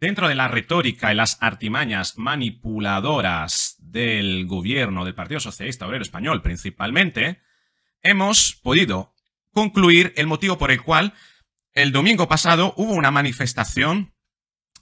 Dentro de la retórica y las artimañas manipuladoras del gobierno del Partido Socialista Obrero Español principalmente, hemos podido concluir el motivo por el cual el domingo pasado hubo una manifestación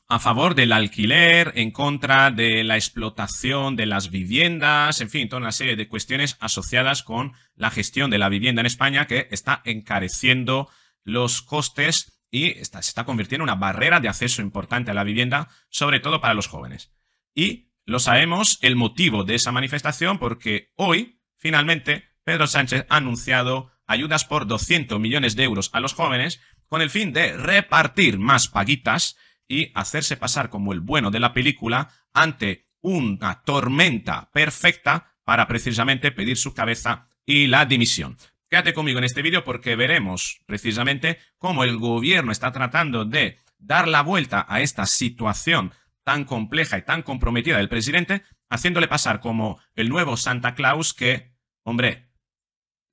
a favor del alquiler, en contra de la explotación de las viviendas, en fin, toda una serie de cuestiones asociadas con la gestión de la vivienda en España que está encareciendo los costes y está, se está convirtiendo en una barrera de acceso importante a la vivienda, sobre todo para los jóvenes. Y lo sabemos el motivo de esa manifestación porque hoy, finalmente, Pedro Sánchez ha anunciado ayudas por 200 millones de euros a los jóvenes con el fin de repartir más paguitas y hacerse pasar como el bueno de la película ante una tormenta perfecta para precisamente pedir su cabeza y la dimisión. Quédate conmigo en este vídeo porque veremos precisamente cómo el gobierno está tratando de dar la vuelta a esta situación tan compleja y tan comprometida del presidente, haciéndole pasar como el nuevo Santa Claus que, hombre,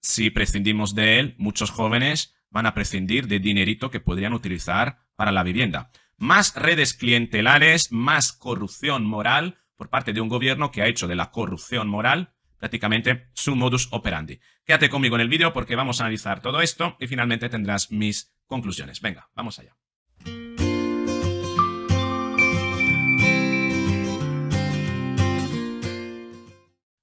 si prescindimos de él, muchos jóvenes van a prescindir de dinerito que podrían utilizar para la vivienda. Más redes clientelares, más corrupción moral por parte de un gobierno que ha hecho de la corrupción moral prácticamente su modus operandi. Quédate conmigo en el vídeo porque vamos a analizar todo esto y finalmente tendrás mis conclusiones. Venga, vamos allá.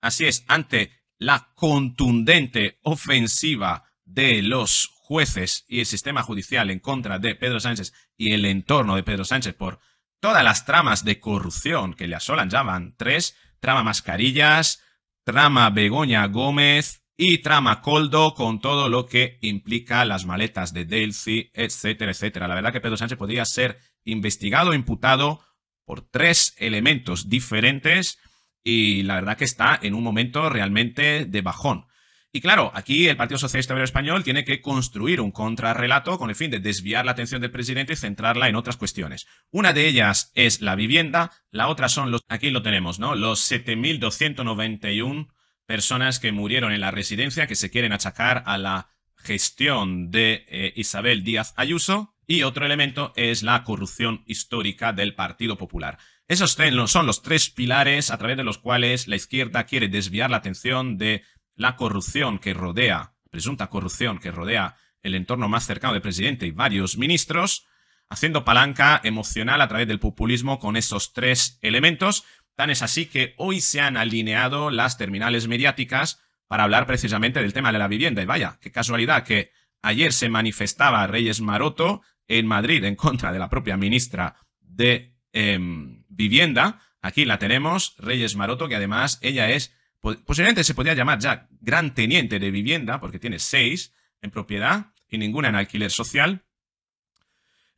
Así es, ante la contundente ofensiva de los jueces y el sistema judicial en contra de Pedro Sánchez y el entorno de Pedro Sánchez por todas las tramas de corrupción que le asolan, ya van tres, trama mascarillas, trama Begoña Gómez y trama Coldo con todo lo que implica las maletas de Delcy, etcétera, etcétera. La verdad que Pedro Sánchez podría ser investigado, imputado por tres elementos diferentes y la verdad que está en un momento realmente de bajón. Y claro, aquí el Partido Socialista Español tiene que construir un contrarrelato con el fin de desviar la atención del presidente y centrarla en otras cuestiones. Una de ellas es la vivienda, la otra son los... Aquí lo tenemos, ¿no? Los 7.291 personas que murieron en la residencia que se quieren achacar a la gestión de eh, Isabel Díaz Ayuso. Y otro elemento es la corrupción histórica del Partido Popular. Esos son los tres pilares a través de los cuales la izquierda quiere desviar la atención de la corrupción que rodea, presunta corrupción que rodea el entorno más cercano del presidente y varios ministros, haciendo palanca emocional a través del populismo con esos tres elementos. Tan es así que hoy se han alineado las terminales mediáticas para hablar precisamente del tema de la vivienda. Y vaya, qué casualidad que ayer se manifestaba Reyes Maroto en Madrid en contra de la propia ministra de em, Vivienda. Aquí la tenemos, Reyes Maroto, que además ella es pues, posiblemente se podría llamar ya gran teniente de vivienda, porque tiene seis en propiedad y ninguna en alquiler social.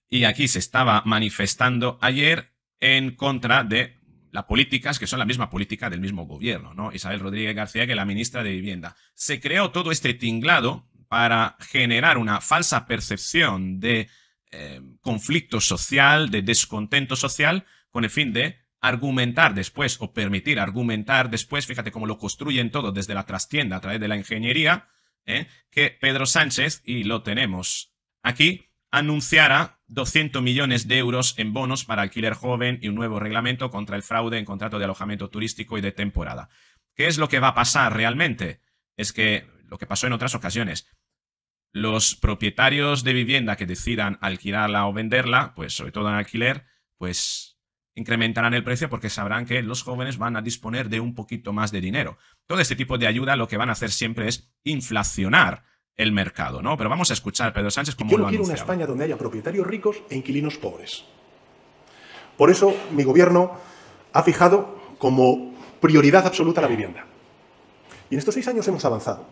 Y aquí se estaba manifestando ayer en contra de las políticas que son la misma política del mismo gobierno, ¿no? Isabel Rodríguez García, que es la ministra de Vivienda. Se creó todo este tinglado para generar una falsa percepción de eh, conflicto social, de descontento social, con el fin de argumentar después o permitir argumentar después, fíjate cómo lo construyen todo desde la trastienda a través de la ingeniería, ¿eh? que Pedro Sánchez, y lo tenemos aquí, anunciara 200 millones de euros en bonos para alquiler joven y un nuevo reglamento contra el fraude en contrato de alojamiento turístico y de temporada. ¿Qué es lo que va a pasar realmente? Es que lo que pasó en otras ocasiones, los propietarios de vivienda que decidan alquilarla o venderla, pues sobre todo en alquiler, pues incrementarán el precio porque sabrán que los jóvenes van a disponer de un poquito más de dinero. Todo este tipo de ayuda lo que van a hacer siempre es inflacionar el mercado, ¿no? Pero vamos a escuchar a Pedro Sánchez como Yo no quiero una España donde haya propietarios ricos e inquilinos pobres. Por eso mi gobierno ha fijado como prioridad absoluta la vivienda. Y en estos seis años hemos avanzado.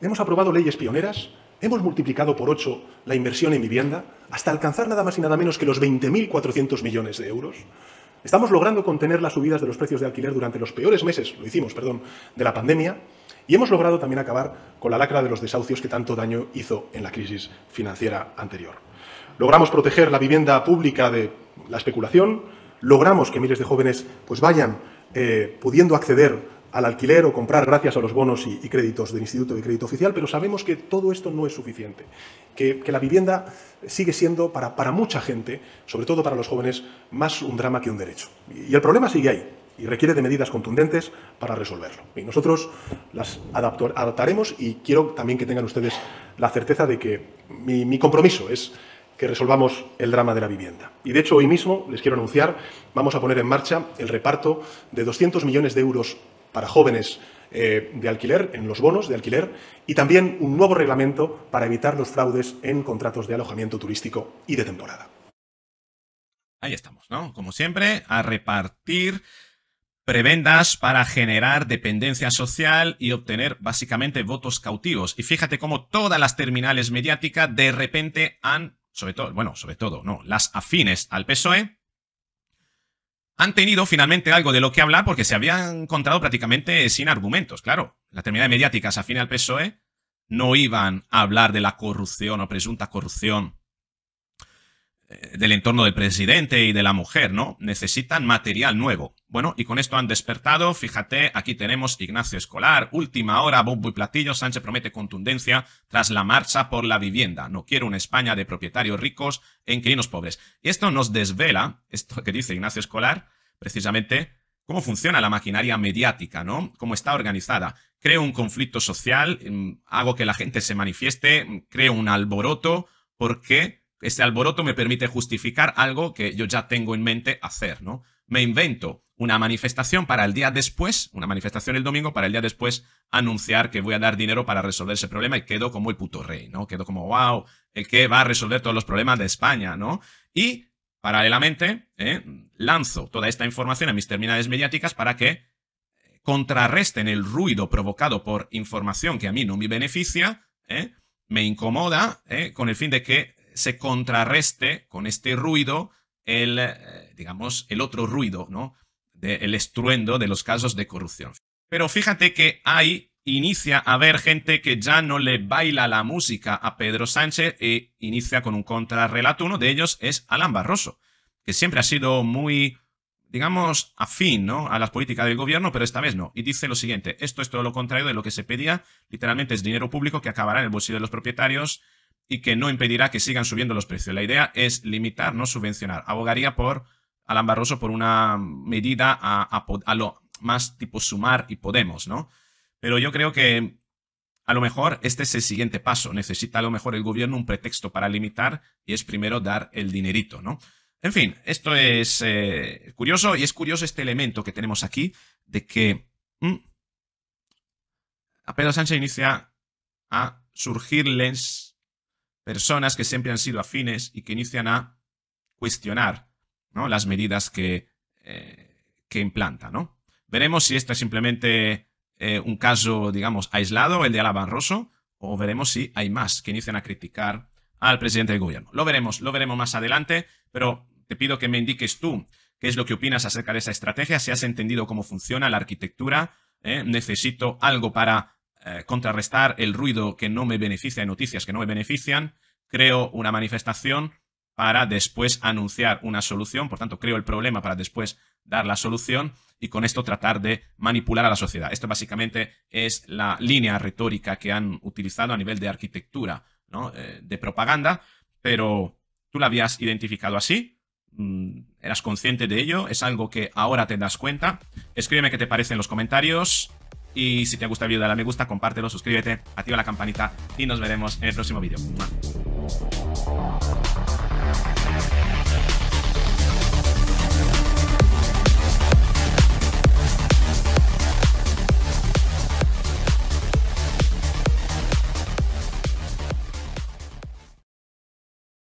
Hemos aprobado leyes pioneras, hemos multiplicado por ocho la inversión en vivienda hasta alcanzar nada más y nada menos que los 20.400 millones de euros. Estamos logrando contener las subidas de los precios de alquiler durante los peores meses, lo hicimos, perdón, de la pandemia, y hemos logrado también acabar con la lacra de los desahucios que tanto daño hizo en la crisis financiera anterior. Logramos proteger la vivienda pública de la especulación, logramos que miles de jóvenes pues, vayan eh, pudiendo acceder al alquiler o comprar gracias a los bonos y, créditos del Instituto de Crédito Oficial, pero sabemos que todo esto no es suficiente, que, la vivienda sigue siendo para, para, mucha gente, sobre todo para los jóvenes, más un drama que un derecho. Y, el problema sigue ahí y requiere de medidas contundentes para resolverlo. Y nosotros las adaptaremos y quiero también que tengan ustedes la certeza de que mi, mi compromiso es que resolvamos el drama de la vivienda. Y de hecho, hoy mismo, les quiero anunciar, vamos a poner en marcha el reparto de 200 millones de euros para jóvenes eh, de alquiler, en los bonos de alquiler, y también un nuevo reglamento para evitar los fraudes en contratos de alojamiento turístico y de temporada. Ahí estamos, ¿no? Como siempre, a repartir prebendas para generar dependencia social y obtener básicamente votos cautivos. Y fíjate cómo todas las terminales mediáticas de repente han, sobre todo, bueno, sobre todo, no, las afines al PSOE, han tenido finalmente algo de lo que hablar porque se habían encontrado prácticamente sin argumentos. Claro, las terminales mediáticas afina al PSOE no iban a hablar de la corrupción o presunta corrupción eh, del entorno del presidente y de la mujer, ¿no? Necesitan material nuevo. Bueno, y con esto han despertado. Fíjate, aquí tenemos Ignacio Escolar. Última hora, bombo y platillo. Sánchez promete contundencia tras la marcha por la vivienda. No quiero una España de propietarios ricos e inquilinos pobres. Y esto nos desvela, esto que dice Ignacio Escolar, precisamente, cómo funciona la maquinaria mediática, ¿no? Cómo está organizada. Creo un conflicto social, mm, hago que la gente se manifieste, creo un alboroto, porque este alboroto me permite justificar algo que yo ya tengo en mente hacer, ¿no? Me invento una manifestación para el día después, una manifestación el domingo, para el día después anunciar que voy a dar dinero para resolver ese problema y quedo como el puto rey, ¿no? Quedo como, wow, el que va a resolver todos los problemas de España, ¿no? Y paralelamente, eh, lanzo toda esta información a mis terminales mediáticas para que eh, contrarresten el ruido provocado por información que a mí no me beneficia, ¿eh? me incomoda, eh, con el fin de que se contrarreste con este ruido el, eh, digamos, el otro ruido, ¿no? De, el estruendo de los casos de corrupción. Pero fíjate que ahí inicia a haber gente que ya no le baila la música a Pedro Sánchez e inicia con un contrarrelato. Uno de ellos es Alan Barroso, que siempre ha sido muy, digamos, afín ¿no? a las políticas del gobierno, pero esta vez no. Y dice lo siguiente, esto es todo lo contrario de lo que se pedía, literalmente es dinero público que acabará en el bolsillo de los propietarios y que no impedirá que sigan subiendo los precios. La idea es limitar, no subvencionar. Abogaría por Alan Barroso por una medida a, lo más tipo sumar y Podemos, ¿no? Pero yo creo que a lo mejor este es el siguiente paso. Necesita a lo mejor el gobierno un pretexto para limitar y es primero dar el dinerito, ¿no? En fin, esto es eh, curioso y es curioso este elemento que tenemos aquí de que a mm, Pedro Sánchez inicia a surgirles personas que siempre han sido afines y que inician a cuestionar ¿no? las medidas que, eh, que implanta. ¿no? Veremos si esto es simplemente eh, un caso, digamos, aislado, el de Rosso, o veremos si hay más que inician a criticar al presidente del gobierno. Lo veremos, lo veremos más adelante, pero te pido que me indiques tú qué es lo que opinas acerca de esa estrategia, si has entendido cómo funciona la arquitectura, ¿eh? necesito algo para eh, contrarrestar el ruido que no me beneficia y noticias que no me benefician, creo una manifestación para después anunciar una solución, por tanto creo el problema para después dar la solución y con esto tratar de manipular a la sociedad. Esto básicamente es la línea retórica que han utilizado a nivel de arquitectura, eh, de propaganda, pero tú la habías identificado así, mm, eras consciente de ello, es algo que ahora te das cuenta. Escríbeme qué te parece en los comentarios. Y si te gusta el vídeo, dale a me gusta, compártelo, suscríbete, activa la campanita y nos veremos en el próximo vídeo.